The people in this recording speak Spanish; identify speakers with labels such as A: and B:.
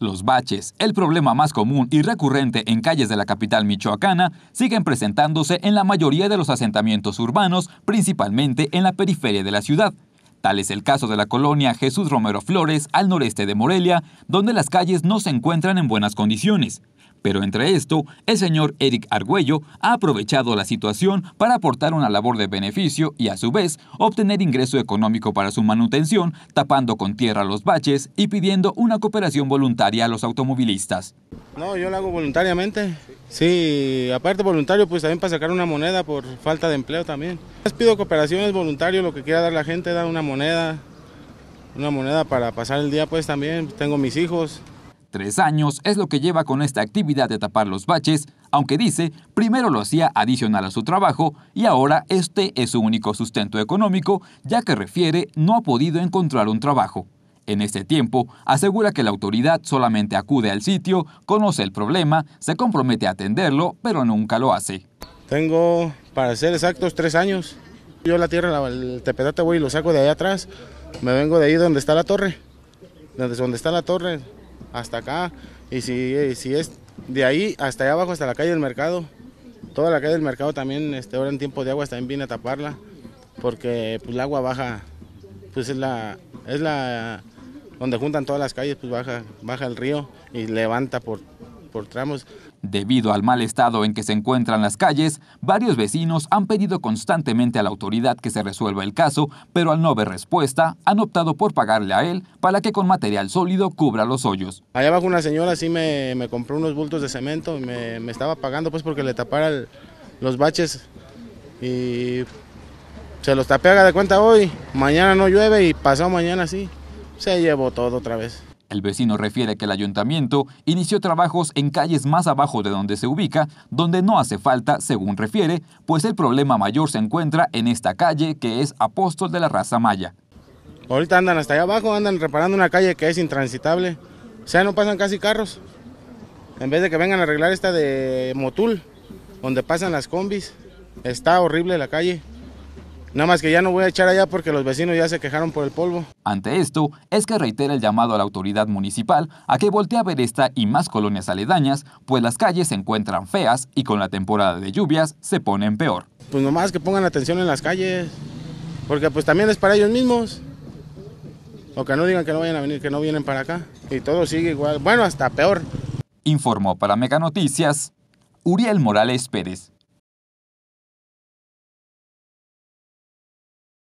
A: Los baches, el problema más común y recurrente en calles de la capital michoacana, siguen presentándose en la mayoría de los asentamientos urbanos, principalmente en la periferia de la ciudad. Tal es el caso de la colonia Jesús Romero Flores al noreste de Morelia, donde las calles no se encuentran en buenas condiciones. Pero entre esto, el señor Eric Argüello ha aprovechado la situación para aportar una labor de beneficio y a su vez obtener ingreso económico para su manutención, tapando con tierra los baches y pidiendo una cooperación voluntaria a los automovilistas.
B: No, yo lo hago voluntariamente. Sí, aparte voluntario, pues también para sacar una moneda por falta de empleo también. Les pido cooperación, es voluntario, lo que quiera dar la gente, da una moneda, una moneda para pasar el día pues también. Tengo mis hijos,
A: Tres años es lo que lleva con esta actividad de tapar los baches, aunque dice, primero lo hacía adicional a su trabajo y ahora este es su único sustento económico, ya que refiere no ha podido encontrar un trabajo. En este tiempo, asegura que la autoridad solamente acude al sitio, conoce el problema, se compromete a atenderlo, pero nunca lo
B: hace. Tengo, para ser exactos, tres años. Yo la tierra, el tepedate, voy y lo saco de allá atrás. Me vengo de ahí donde está la torre. Donde, donde está la torre, hasta acá. Y si, eh, si es de ahí hasta allá abajo, hasta la calle del mercado, toda la calle del mercado también, este, ahora en tiempo de agua también viene a taparla, porque pues, el agua baja, pues es la, es la, donde juntan todas las calles, pues baja, baja el río y levanta por tramos.
A: Debido al mal estado en que se encuentran las calles, varios vecinos han pedido constantemente a la autoridad que se resuelva el caso, pero al no ver respuesta, han optado por pagarle a él para que con material sólido cubra los hoyos.
B: Allá abajo una señora sí me, compró unos bultos de cemento, me, me estaba pagando pues porque le tapara los baches y se los tapé haga de cuenta hoy, mañana no llueve y pasado mañana sí. Se llevó todo otra vez.
A: El vecino refiere que el ayuntamiento inició trabajos en calles más abajo de donde se ubica, donde no hace falta, según refiere, pues el problema mayor se encuentra en esta calle que es apóstol de la
B: raza maya. Ahorita andan hasta allá abajo, andan reparando una calle que es intransitable. O sea, no pasan casi carros. En vez de que vengan a arreglar esta de Motul, donde pasan las combis, está horrible la calle. Nada más que ya no voy a echar allá porque los vecinos ya se quejaron por el polvo.
A: Ante esto, es que reitera el llamado a la autoridad municipal a que voltee a ver esta y más colonias aledañas, pues las calles se encuentran feas y con la temporada de lluvias se ponen peor.
B: Pues nomás que pongan atención en las calles, porque pues también es para ellos mismos. O que no digan que no vayan a venir, que no vienen para acá. Y todo sigue igual, bueno, hasta peor.
A: Informó para Mega Noticias, Uriel Morales Pérez.